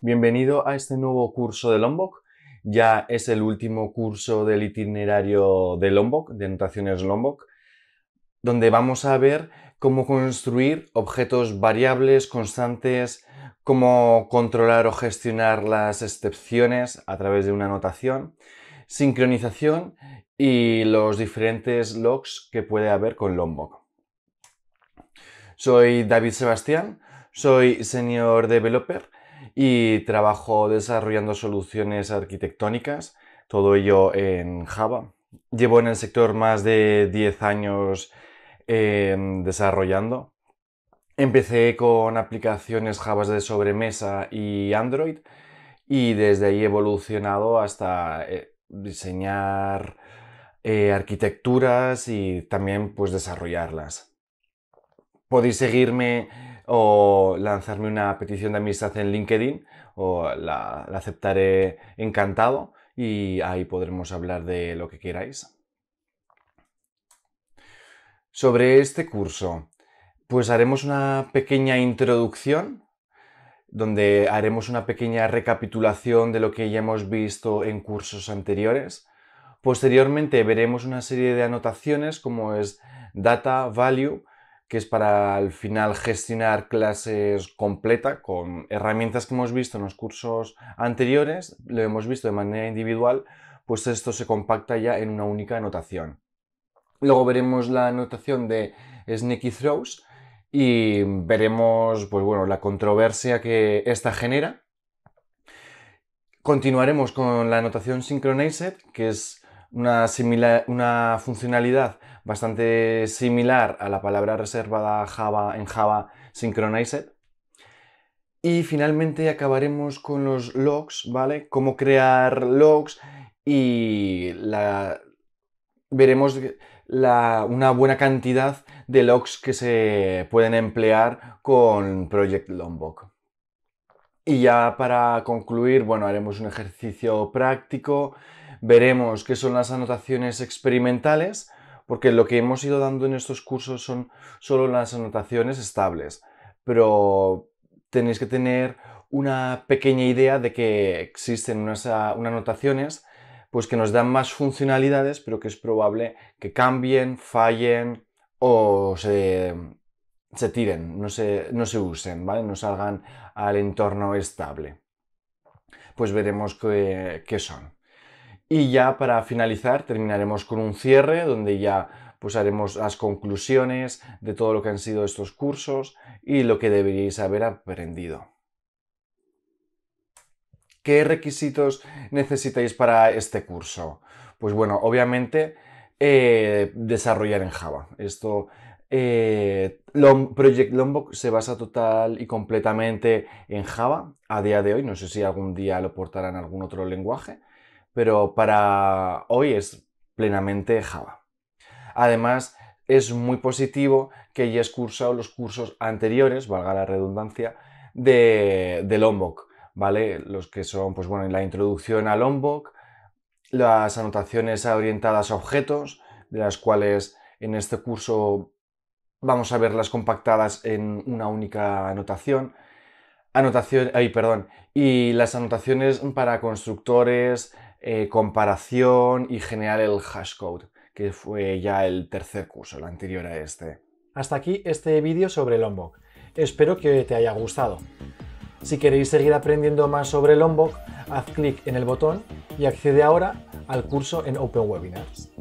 Bienvenido a este nuevo curso de Lombok. Ya es el último curso del itinerario de Lombok, de Notaciones Lombok, donde vamos a ver cómo construir objetos variables, constantes, cómo controlar o gestionar las excepciones a través de una anotación, sincronización y los diferentes logs que puede haber con Lombok. Soy David Sebastián, soy Senior Developer y trabajo desarrollando soluciones arquitectónicas, todo ello en Java. Llevo en el sector más de 10 años em, desarrollando. Empecé con aplicaciones Java de sobremesa y Android y desde ahí he evolucionado hasta eh, diseñar eh, arquitecturas y también pues desarrollarlas. Podéis seguirme o lanzarme una petición de amistad en LinkedIn o la, aceptaré encantado y ahí podremos hablar de lo que queráis. Sobre este curso, pues haremos una pequeña introducción donde haremos una pequeña recapitulación de lo que ya hemos visto en cursos anteriores. Posteriormente veremos una serie de anotaciones como es data, value, que es para al final gestionar clases completa con herramientas que hemos visto en los cursos anteriores, lo hemos visto de manera individual, pues esto se compacta ya en una única anotación. Luego veremos la anotación de Sneaky Throws y veremos pues bueno, la controversia que esta genera. Continuaremos con la anotación Synchronized, que es una, funcionalidad bastante similar a la palabra reservada Java en Java Synchronized. Y finalmente acabaremos con los logs, ¿vale? Cómo crear logs y veremos una buena cantidad de logs que se pueden emplear con Project Lombok. Y ya para concluir, bueno, haremos un ejercicio práctico veremos qué son las anotaciones experimentales, porque lo que hemos ido dando en estos cursos son solo las anotaciones estables, pero tenéis que tener una pequeña idea de que existen unas, ah, anotaciones pues que nos dan más funcionalidades, pero que es probable que cambien, fallen o se, tiren, no se, usen, No salgan al entorno estable. Pues veremos qué son. Y ya para finalizar terminaremos con un cierre donde ya pues haremos las conclusiones de todo lo que han sido estos cursos y lo que deberíais haber aprendido. ¿Qué requisitos necesitáis para este curso? Pues bueno, obviamente eh, desarrollar en Java. Esto eh, Project Lombok se basa total y completamente en Java a día de hoy. No sé si algún día lo portarán en algún otro lenguaje, pero para hoy es plenamente Java. Además, es muy positivo que hayas cursado los cursos anteriores, valga la redundancia, de, de ¿vale? Los que son, pues bueno, la introducción a Lombok, las anotaciones orientadas a objetos, de las cuales en este curso vamos a verlas compactadas en una única anotación. perdón, y las anotaciones para constructores, eh, comparación y generar el hashcode, que fue ya el tercer curso, el anterior a este. Hasta aquí este vídeo sobre el Lombok. Espero que te haya gustado. Si queréis seguir aprendiendo más sobre el Lombok, haz clic en el botón y accede ahora al curso en Open Webinars.